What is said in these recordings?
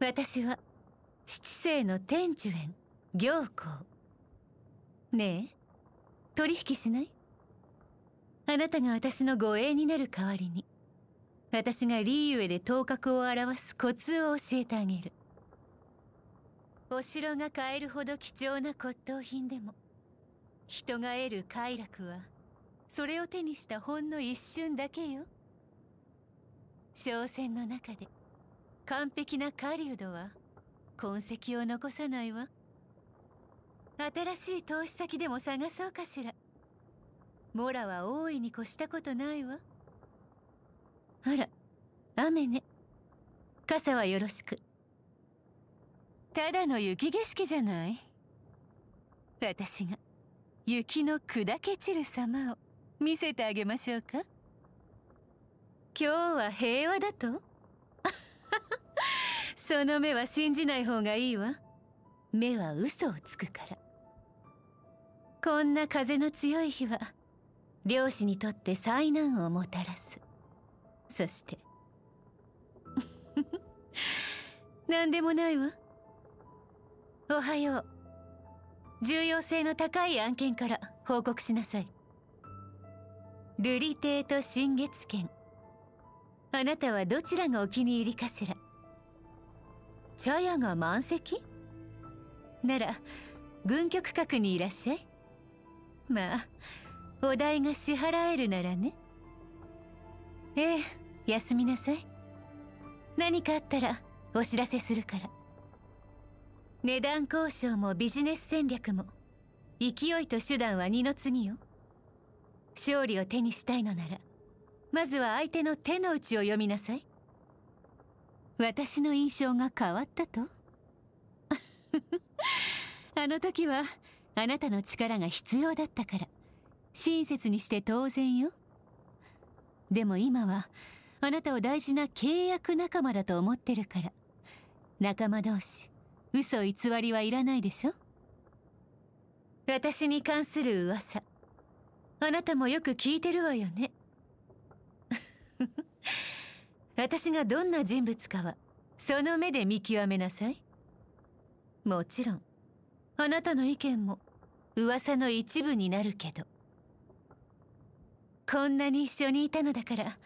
私は七世の天寿園行幸ねえ取引しないあなたが私の護衛になる代わりに私がリーユエで頭角を表すコツを教えてあげるお城が買えるほど貴重な骨董品でも人が得る快楽はそれを手にしたほんの一瞬だけよ商船の中で完璧な狩人は痕跡を残さないわ新しい投資先でも探そうかしらモラは大いに越したことないわあら雨ね傘はよろしくただの雪景色じゃない私が雪の砕け散る様を見せてあげましょうか今日は平和だとその目は信じない方がいいわ目は嘘をつくからこんな風の強い日は漁師にとって災難をもたらすそして 何でもないわおはよう重要性の高い案件から報告しなさい瑠璃亭と新月剣あなたはどちらがお気に入りかしら茶屋が満席なら軍局閣にいらっしゃいまあお代が支払えるならねええ休みなさい何かあったらお知らせするから値段交渉もビジネス戦略も勢いと手段は二の次よ勝利を手にしたいのならまずは相手の手の内を読みなさい私の印象が変わったと あの時はあなたの力が必要だったから親切にして当然よでも今はあなたを大事な契約仲間だと思ってるから仲間同士嘘偽りはいらないでしょ私に関する噂あなたもよく聞いてるわよね 私がどんな人物かはその目で見極めなさいもちろんあなたの意見も噂の一部になるけどこんなに一緒にいたのだから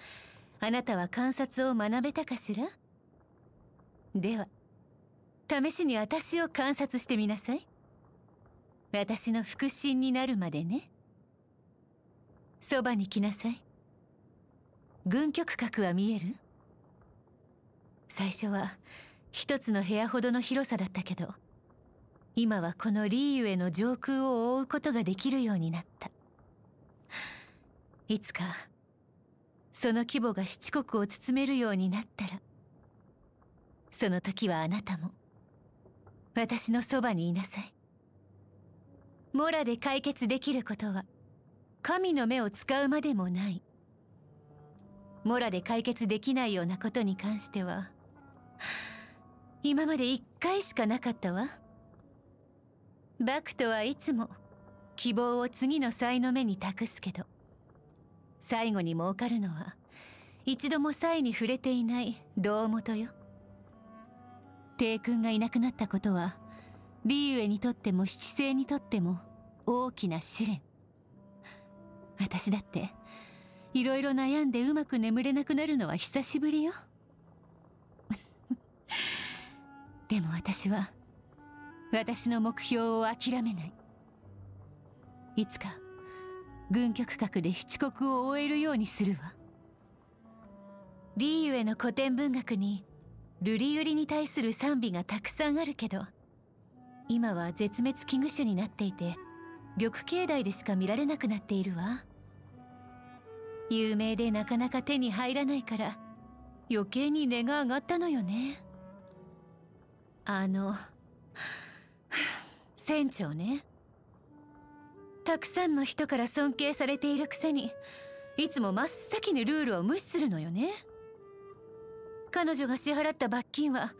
あなたは観察を学べたかしらでは試しに私を観察してみなさい私の腹心になるまでねそばに来なさい軍局閣は見える最初は一つの部屋ほどの広さだったけど今はこのリーユへの上空を覆うことができるようになったいつかその規模が七国を包めるようになったらその時はあなたも私のそばにいなさいモラで解決できることは神の目を使うまでもないモラで解決できないようなことに関しては今まで一回しかなかったわバクトはいつも希望を次の才の目に託すけど最後に儲かるのは一度も才に触れていない胴元よ帝君がいなくなったことはリーウェにとっても七星にとっても大きな試練私だっていろいろ悩んでうまく眠れなくなるのは久しぶりよでも私は私の目標を諦めないいつか軍局閣で七国を終えるようにするわリーユへの古典文学にルリユリに対する賛美がたくさんあるけど今は絶滅危惧種になっていて玉境内でしか見られなくなっているわ有名でなかなか手に入らないから余計に値が上がったのよねあの船長ねたくさんの人から尊敬されているくせにいつも真っ先にルールを無視するのよね彼女が支払った罰金は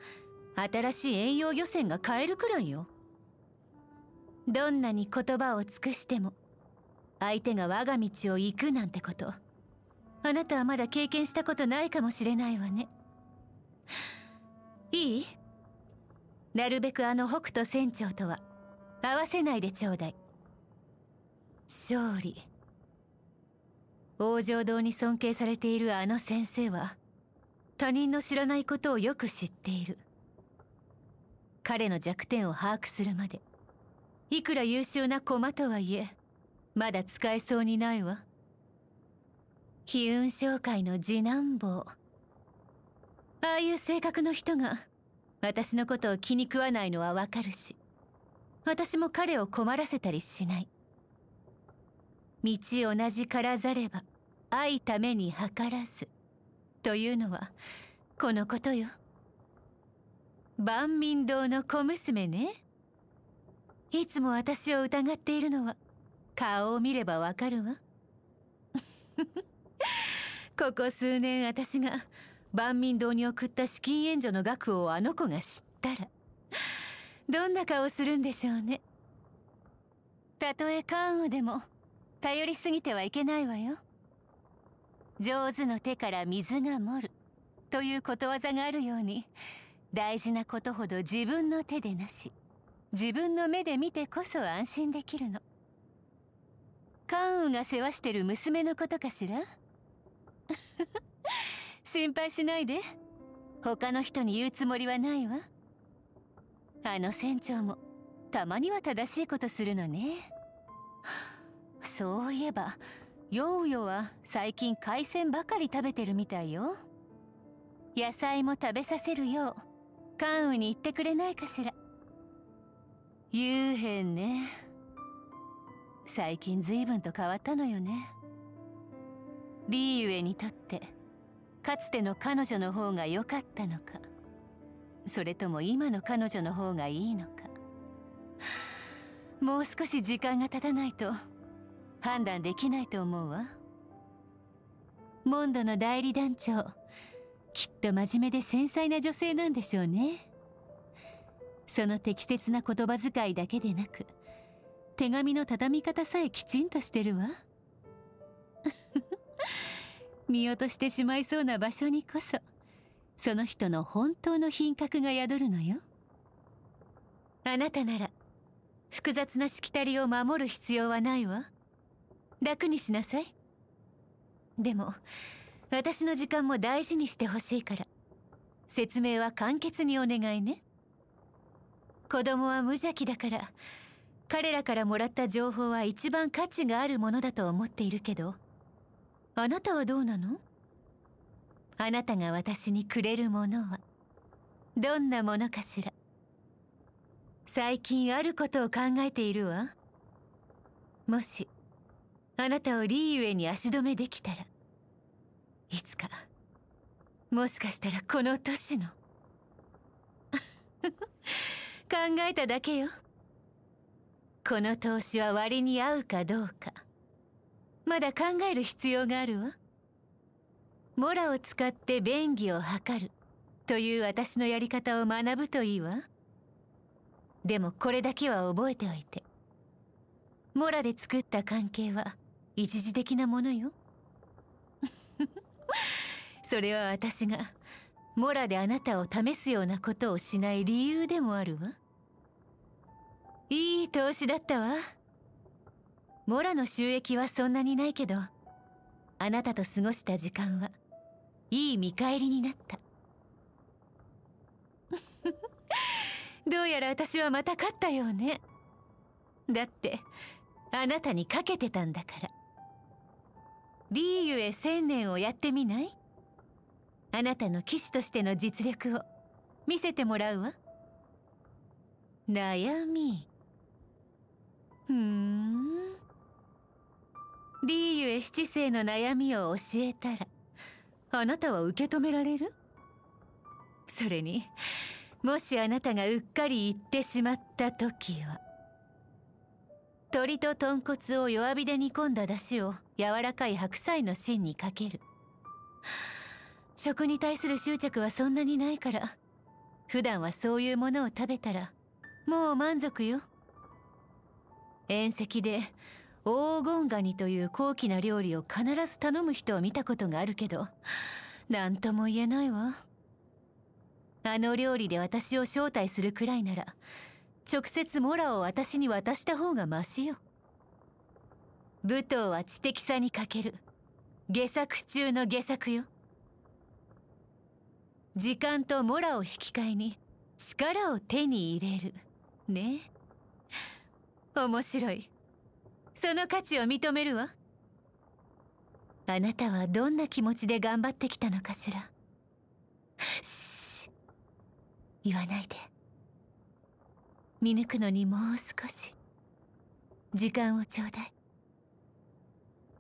新しい遠洋漁船が買えるくらいよどんなに言葉を尽くしても相手が我が道を行くなんてことあなたはまだ経験したことないかもしれないわねいいなるべくあの北斗船長とは合わせないでちょうだい勝利往生堂に尊敬されているあの先生は他人の知らないことをよく知っている彼の弱点を把握するまでいくら優秀な駒とはいえまだ使えそうにないわ悲運商会の次男坊ああいう性格の人が私のことを気に食わないのはわかるし私も彼を困らせたりしない道同じからざれば愛ために計らずというのはこのことよ万民堂の小娘ねいつも私を疑っているのは顔を見ればわかるわ ここ数年私が万民堂に送った資金援助の額をあの子が知ったらどんな顔するんでしょうねたとえ関羽でも頼りすぎてはいけないわよ上手の手から水が漏るということわざがあるように大事なことほど自分の手でなし自分の目で見てこそ安心できるの関羽が世話してる娘のことかしら心配しないで他の人に言うつもりはないわあの船長もたまには正しいことするのねそういえばヨーヨは最近海鮮ばかり食べてるみたいよ野菜も食べさせるよう関羽に言ってくれないかしら言うへんね最近随分と変わったのよねリーウェにとってかつての彼女の方が良かったのかそれとも今の彼女の方がいいのかもう少し時間が経たないと判断できないと思うわモンドの代理団長きっと真面目で繊細な女性なんでしょうねその適切な言葉遣いだけでなく手紙の畳み方さえきちんとしてるわ見落としてしまいそうな場所にこそその人の本当の品格が宿るのよあなたなら複雑なしきたりを守る必要はないわ楽にしなさいでも私の時間も大事にしてほしいから説明は簡潔にお願いね子供は無邪気だから彼らからもらった情報は一番価値があるものだと思っているけどあなたはどうなのあなたが私にくれるものはどんなものかしら最近あることを考えているわもしあなたをリーウェに足止めできたらいつかもしかしたらこの都市の 考えただけよこの投資は割に合うかどうかまだ考える必要があるわモラを使って便宜を図るという私のやり方を学ぶといいわでもこれだけは覚えておいてモラで作った関係は一時的なものよ それは私がモラであなたを試すようなことをしない理由でもあるわいい投資だったわモラの収益はそんなにないけどあなたと過ごした時間はいい見返りになった どうやら私はまた勝ったようねだってあなたにかけてたんだからリーユへ千年をやってみないあなたの騎士としての実力を見せてもらうわ悩みふんリーユエ七世の悩みを教えたらあなたは受け止められるそれにもしあなたがうっかり言ってしまった時は鶏と豚骨を弱火で煮込んだ出汁を柔らかい白菜の芯にかける食に対する執着はそんなにないから普段はそういうものを食べたらもう満足よ宴席で黄金ガニという高貴な料理を必ず頼む人を見たことがあるけど何とも言えないわあの料理で私を招待するくらいなら直接モラを私に渡した方がマシよ武藤は知的さに欠ける下作中の下作よ時間とモラを引き換えに力を手に入れるね面白いその価値を認めるわあなたはどんな気持ちで頑張ってきたのかしらし言わないで見抜くのにもう少し時間をちょうだい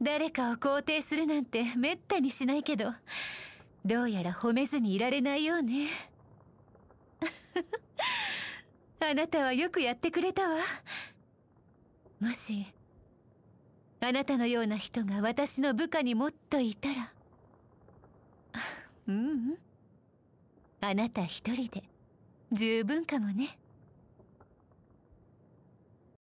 誰かを肯定するなんてめったにしないけどどうやら褒めずにいられないようね あなたはよくやってくれたわもしあなたのような人が私の部下にもっといたらううんあなた一人で十分かもね